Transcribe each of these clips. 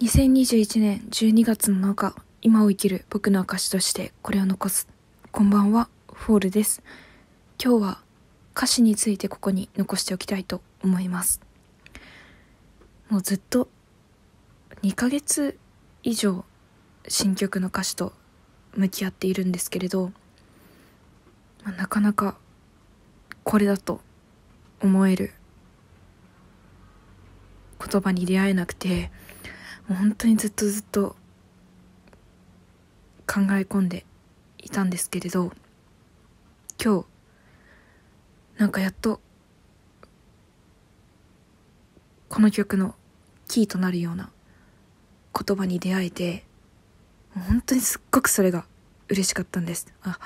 2021年12月7日今を生きる僕の証としてこれを残すこんばんはフォールです今日は歌詞についてここに残しておきたいと思いますもうずっと2ヶ月以上新曲の歌詞と向き合っているんですけれど、まあ、なかなかこれだと思える言葉に出会えなくて本当にずっとずっと考え込んでいたんですけれど今日なんかやっとこの曲のキーとなるような言葉に出会えて本当にすっごくそれが嬉しかったんですあ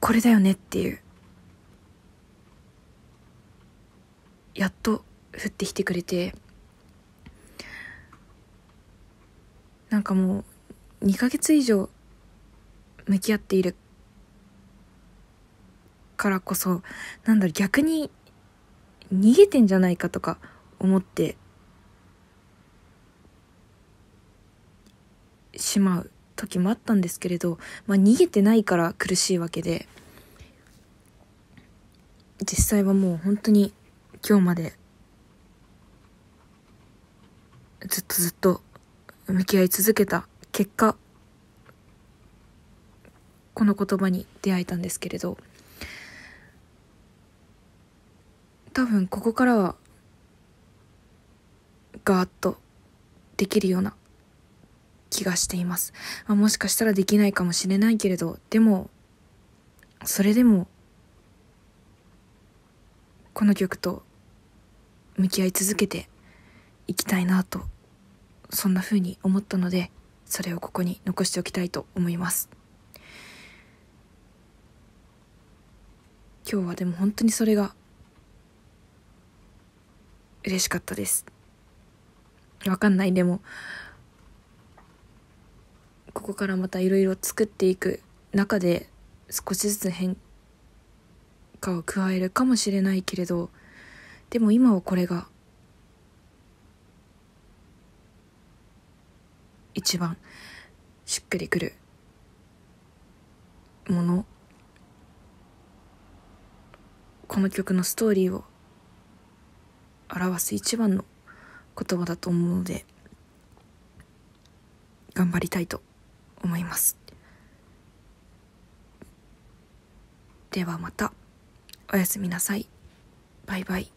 これだよねっていうやっと降ってきてくれてなんかもう2ヶ月以上向き合っているからこそなんだろう逆に逃げてんじゃないかとか思ってしまう時もあったんですけれど、まあ、逃げてないから苦しいわけで実際はもう本当に今日までずっとずっと向き合い続けた結果この言葉に出会えたんですけれど多分ここからはガーッとできるような気がしています、まあ、もしかしたらできないかもしれないけれどでもそれでもこの曲と向き合い続けていきたいなとそんな風に思ったのでそれをここに残しておきたいと思います今日はでも本当にそれが嬉しかったですわかんないでもここからまたいろいろ作っていく中で少しずつ変化を加えるかもしれないけれどでも今はこれが一番しっくりくるものこの曲のストーリーを表す一番の言葉だと思うので頑張りたいと思いますではまたおやすみなさいバイバイ